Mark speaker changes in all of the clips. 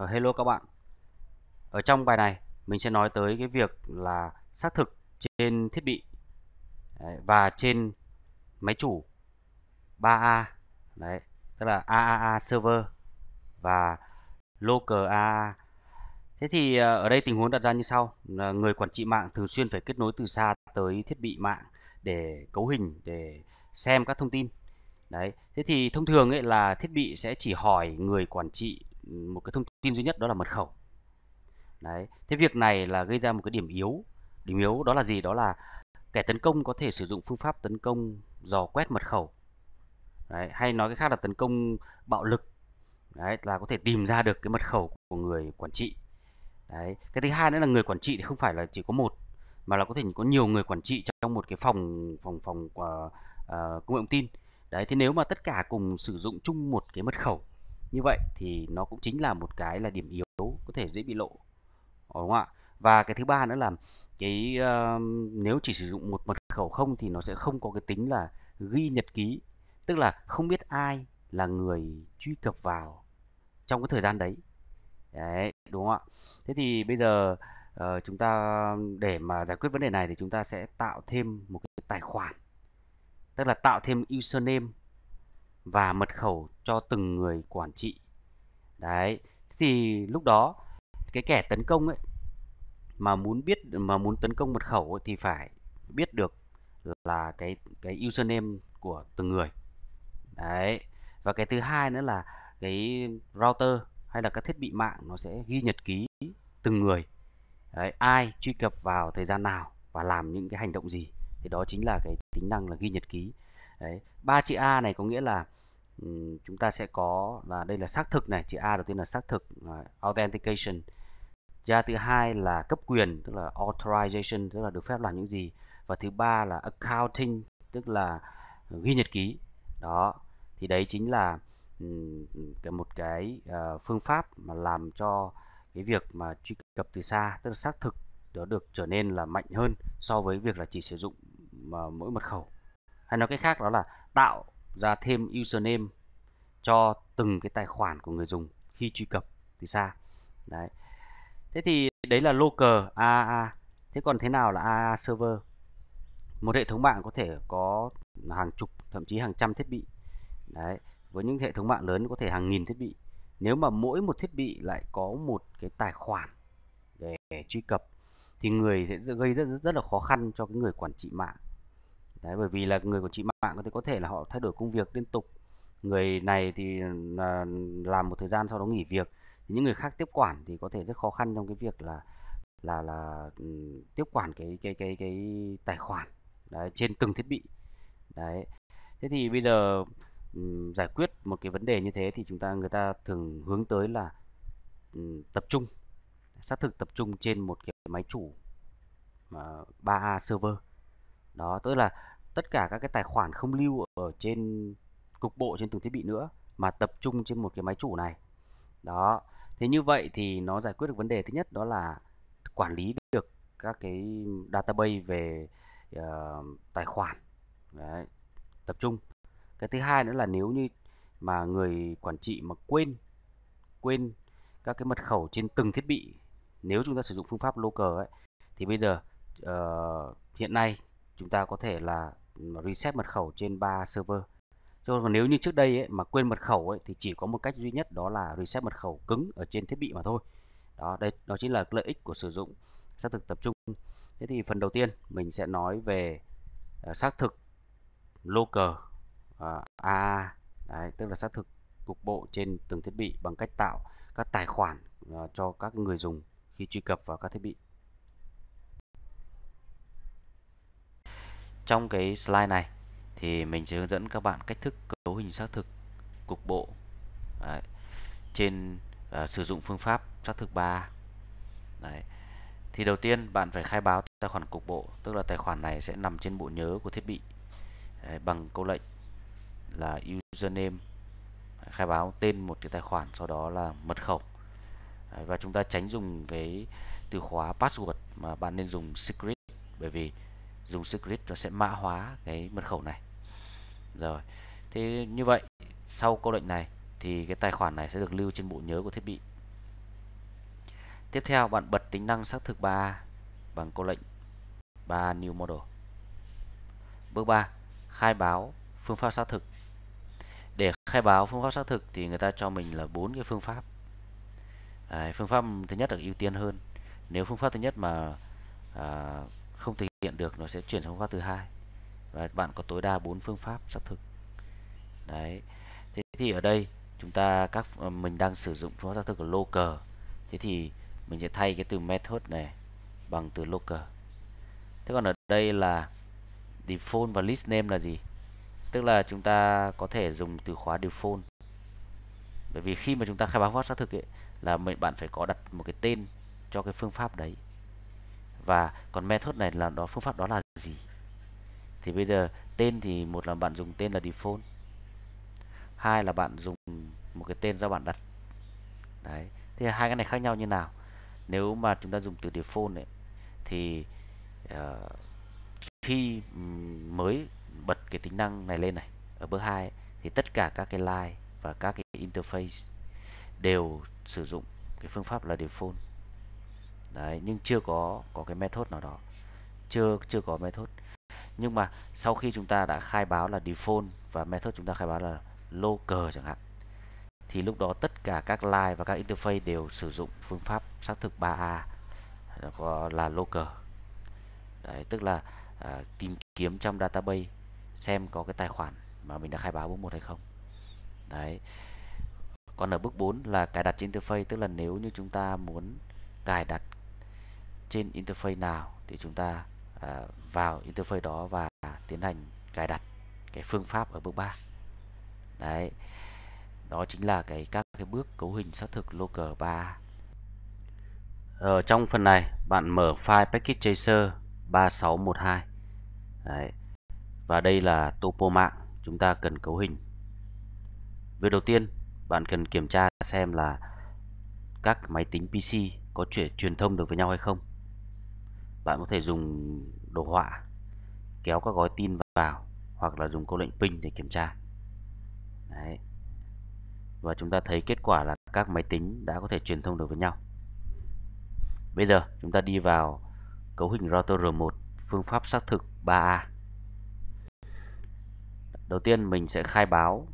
Speaker 1: Ờ, hello các bạn Ở trong bài này mình sẽ nói tới cái việc là xác thực trên thiết bị và trên máy chủ 3A đấy tức là AAA server và local AA. Thế thì ờ, ở đây tình huống đặt ra như sau người quản trị mạng thường xuyên phải kết nối từ xa tới thiết bị mạng để cấu hình để xem các thông tin đấy thế thì thông thường ấy là thiết bị sẽ chỉ hỏi người quản trị một cái thông tin duy nhất đó là mật khẩu đấy thế việc này là gây ra một cái điểm yếu điểm yếu đó là gì đó là kẻ tấn công có thể sử dụng phương pháp tấn công dò quét mật khẩu đấy, hay nói cái khác là tấn công bạo lực đấy là có thể tìm ra được cái mật khẩu của người quản trị đấy cái thứ hai nữa là người quản trị thì không phải là chỉ có một mà là có thể có nhiều người quản trị trong một cái phòng phòng phòng uh, uh, công nghệ thông tin đấy thế nếu mà tất cả cùng sử dụng chung một cái mật khẩu như vậy thì nó cũng chính là một cái là điểm yếu có thể dễ bị lộ đúng không ạ và cái thứ ba nữa là cái uh, nếu chỉ sử dụng một mật khẩu không thì nó sẽ không có cái tính là ghi nhật ký tức là không biết ai là người truy cập vào trong cái thời gian đấy đấy đúng không ạ thế thì bây giờ uh, chúng ta để mà giải quyết vấn đề này thì chúng ta sẽ tạo thêm một cái tài khoản tức là tạo thêm username và mật khẩu cho từng người quản trị đấy thì lúc đó cái kẻ tấn công ấy mà muốn biết mà muốn tấn công mật khẩu ấy, thì phải biết được là cái cái username của từng người đấy và cái thứ hai nữa là cái router hay là các thiết bị mạng nó sẽ ghi nhật ký từng người đấy, ai truy cập vào thời gian nào và làm những cái hành động gì thì đó chính là cái tính năng là ghi nhật ký đấy ba chữ a này có nghĩa là chúng ta sẽ có là đây là xác thực này chữ A đầu tiên là xác thực uh, authentication gia thứ hai là cấp quyền tức là authorization tức là được phép làm những gì và thứ ba là accounting tức là ghi nhật ký đó thì đấy chính là cái một cái uh, phương pháp mà làm cho cái việc mà truy cập từ xa tức là xác thực đó được trở nên là mạnh hơn so với việc là chỉ sử dụng mà mỗi mật khẩu hay nói cách khác đó là tạo ra thêm username cho từng cái tài khoản của người dùng khi truy cập thì sao? đấy thế thì đấy là local AA. thế còn thế nào là AA server một hệ thống mạng có thể có hàng chục thậm chí hàng trăm thiết bị đấy với những hệ thống mạng lớn có thể hàng nghìn thiết bị nếu mà mỗi một thiết bị lại có một cái tài khoản để truy cập thì người sẽ gây rất rất là khó khăn cho cái người quản trị mạng đấy bởi vì là người của chị mạng có thể có thể là họ thay đổi công việc liên tục người này thì là làm một thời gian sau đó nghỉ việc thì những người khác tiếp quản thì có thể rất khó khăn trong cái việc là là là ừ, tiếp quản cái cái cái cái tài khoản đấy, trên từng thiết bị đấy thế thì bây giờ ừ, giải quyết một cái vấn đề như thế thì chúng ta người ta thường hướng tới là ừ, tập trung xác thực tập trung trên một cái máy chủ uh, à, 3A server đó tức là tất cả các cái tài khoản không lưu ở trên cục bộ trên từng thiết bị nữa mà tập trung trên một cái máy chủ này đó thế như vậy thì nó giải quyết được vấn đề thứ nhất đó là quản lý được các cái database về uh, tài khoản Đấy, tập trung cái thứ hai nữa là nếu như mà người quản trị mà quên quên các cái mật khẩu trên từng thiết bị nếu chúng ta sử dụng phương pháp local ấy thì bây giờ uh, hiện nay chúng ta có thể là ừ, reset mật khẩu trên ba server cho còn nếu như trước đây ấy, mà quên mật khẩu ấy, thì chỉ có một cách duy nhất đó là reset mật khẩu cứng ở trên thiết bị mà thôi đó đây đó chính là lợi ích của sử dụng xác thực tập trung thế thì phần đầu tiên mình sẽ nói về ờ, xác thực local uh, a đấy, tức là xác thực cục bộ trên từng thiết bị bằng cách tạo các tài khoản ờ, cho các người dùng khi truy cập vào các thiết bị Trong cái slide này thì mình sẽ hướng dẫn các bạn cách thức cấu hình xác thực cục bộ Đấy. trên uh, sử dụng phương pháp xác thực 3 Đấy. thì đầu tiên bạn phải khai báo tài khoản cục bộ tức là tài khoản này sẽ nằm trên bộ nhớ của thiết bị Đấy, bằng câu lệnh là username khai báo tên một cái tài khoản sau đó là mật khẩu Đấy, và chúng ta tránh dùng cái từ khóa password mà bạn nên dùng secret bởi vì dùng script nó sẽ mã hóa cái mật khẩu này rồi thì như vậy sau câu lệnh này thì cái tài khoản này sẽ được lưu trên bộ nhớ của thiết bị tiếp theo bạn bật tính năng xác thực 3 bằng câu lệnh 3 new model bước 3 khai báo phương pháp xác thực để khai báo phương pháp xác thực thì người ta cho mình là bốn cái phương pháp Đấy, phương pháp thứ nhất là ưu tiên hơn nếu phương pháp thứ nhất mà à, không thể hiện được nó sẽ chuyển sang phương pháp thứ hai và bạn có tối đa 4 phương pháp xác thực đấy thế thì ở đây chúng ta các ờ, mình đang sử dụng phương pháp xác thực của local thế thì mình sẽ thay cái từ method này bằng từ local thế còn ở đây là default và list name là gì tức là chúng ta có thể dùng từ khóa default bởi vì khi mà chúng ta khai báo phương pháp xác thực ấy, là mình bạn phải có đặt một cái tên cho cái phương pháp đấy và còn method này là đó phương pháp đó là gì thì bây giờ tên thì một là bạn dùng tên là default hai là bạn dùng một cái tên do bạn đặt đấy thì hai cái này khác nhau như nào nếu mà chúng ta dùng từ default ấy, thì uh, khi mới bật cái tính năng này lên này ở bước 2 ấy, thì tất cả các cái line và các cái interface đều sử dụng cái phương pháp là default đấy nhưng chưa có có cái method nào đó chưa chưa có method nhưng mà sau khi chúng ta đã khai báo là default và method chúng ta khai báo là local chẳng hạn thì lúc đó tất cả các line và các interface đều sử dụng phương pháp xác thực 3A có là local đấy tức là à, tìm kiếm trong database xem có cái tài khoản mà mình đã khai báo bước một hay không đấy còn ở bước 4 là cài đặt trên interface tức là nếu như chúng ta muốn cài đặt trên interface nào thì chúng ta à, vào interface đó và tiến hành cài đặt cái phương pháp ở bước 3 đấy đó chính là cái các cái bước cấu hình xác thực local 3 ở ờ, trong phần này bạn mở file package tracer 3612 đấy. và đây là topo mạng chúng ta cần cấu hình việc đầu tiên bạn cần kiểm tra xem là các máy tính PC có chuyển truyền thông được với nhau hay không bạn có thể dùng đồ họa kéo các gói tin vào hoặc là dùng câu lệnh ping để kiểm tra Đấy. và chúng ta thấy kết quả là các máy tính đã có thể truyền thông được với nhau bây giờ chúng ta đi vào cấu hình router R1 phương pháp xác thực 3A đầu tiên mình sẽ khai báo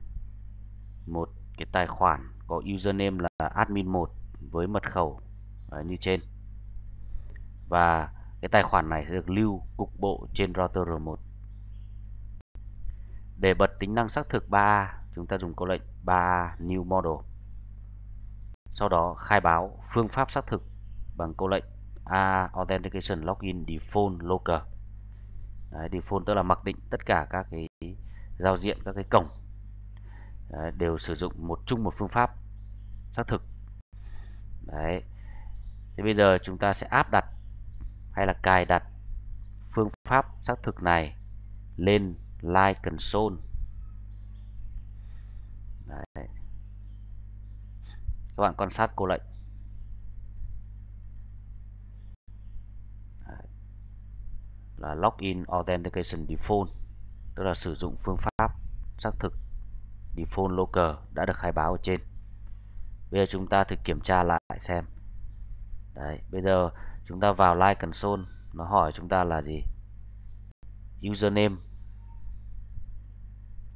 Speaker 1: một cái tài khoản có username là admin1 với mật khẩu như trên và cái tài khoản này sẽ được lưu cục bộ trên router R1 để bật tính năng xác thực 3A chúng ta dùng câu lệnh 3 new model sau đó khai báo phương pháp xác thực bằng câu lệnh A authentication login default local Đấy, default tức là mặc định tất cả các cái giao diện các cái cổng Đấy, đều sử dụng một chung một phương pháp xác thực Đấy. Thì bây giờ chúng ta sẽ áp đặt hay là cài đặt phương pháp xác thực này lên Live Console. Đấy. Các bạn quan sát cô lệnh. Đấy. Là Login Authentication Default, tức là sử dụng phương pháp xác thực Default Local đã được khai báo ở trên. Bây giờ chúng ta thử kiểm tra lại xem đấy bây giờ chúng ta vào like console nó hỏi chúng ta là gì username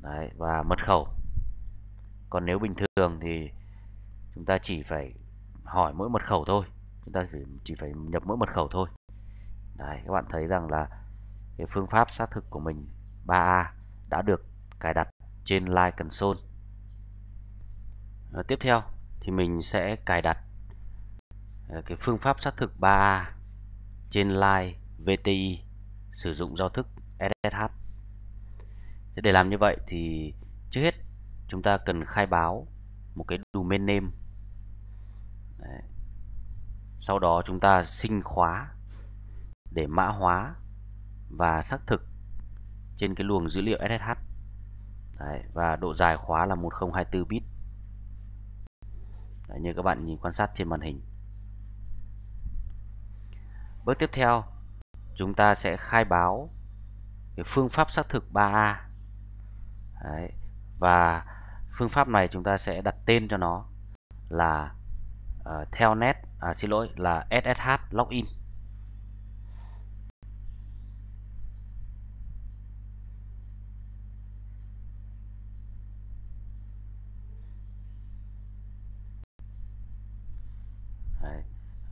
Speaker 1: đấy và mật khẩu còn nếu bình thường thì chúng ta chỉ phải hỏi mỗi mật khẩu thôi chúng ta chỉ phải nhập mỗi mật khẩu thôi đấy các bạn thấy rằng là cái phương pháp xác thực của mình 3A đã được cài đặt trên Live Console. Rồi tiếp theo thì mình sẽ cài đặt Ờ, cái phương pháp xác thực 3A trên line VTI sử dụng giao thức SSH. Thế để làm như vậy thì trước hết chúng ta cần khai báo một cái domain name. Đấy. Sau đó chúng ta sinh khóa để mã hóa và xác thực trên cái luồng dữ liệu SSH. Đấy, và độ dài khóa là 1024 bit. Đấy, như các bạn nhìn quan sát trên màn hình. Bước tiếp theo, chúng ta sẽ khai báo cái phương pháp xác thực 3A. Đấy. Và phương pháp này chúng ta sẽ đặt tên cho nó là uh, ờ, theo net à, xin lỗi là SSH login.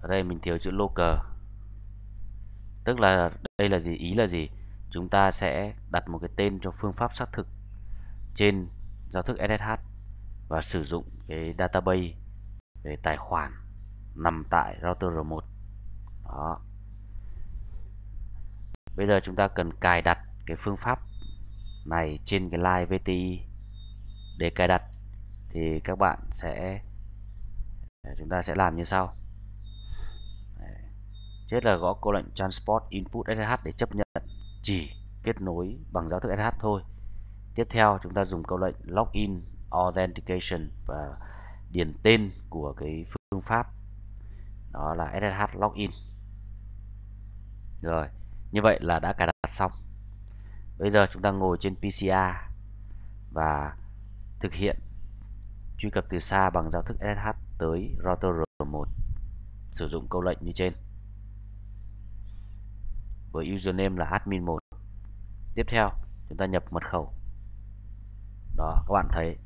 Speaker 1: Ở đây mình thiếu chữ local Tức là đây là gì? Ý là gì? Chúng ta sẽ đặt một cái tên cho phương pháp xác thực trên giao thức SSH và sử dụng cái database về tài khoản nằm tại router R1. Đó. Bây giờ chúng ta cần cài đặt cái phương pháp này trên cái live VTI. Để cài đặt thì các bạn sẽ chúng ta sẽ làm như sau chết là gõ câu lệnh transport input SSH để chấp nhận chỉ kết nối bằng giao thức SSH thôi tiếp theo chúng ta dùng câu lệnh login authentication và điền tên của cái phương pháp đó là SSH login rồi như vậy là đã cài đặt xong bây giờ chúng ta ngồi trên PCR và thực hiện truy cập từ xa bằng giao thức SSH tới router R1 sử dụng câu lệnh như trên với username là admin1 tiếp theo chúng ta nhập mật khẩu đó các bạn thấy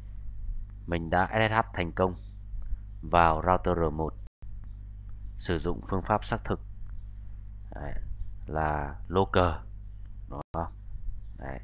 Speaker 1: mình đã SSH thành công vào router R1 sử dụng phương pháp xác thực Đấy, là local đó Đấy.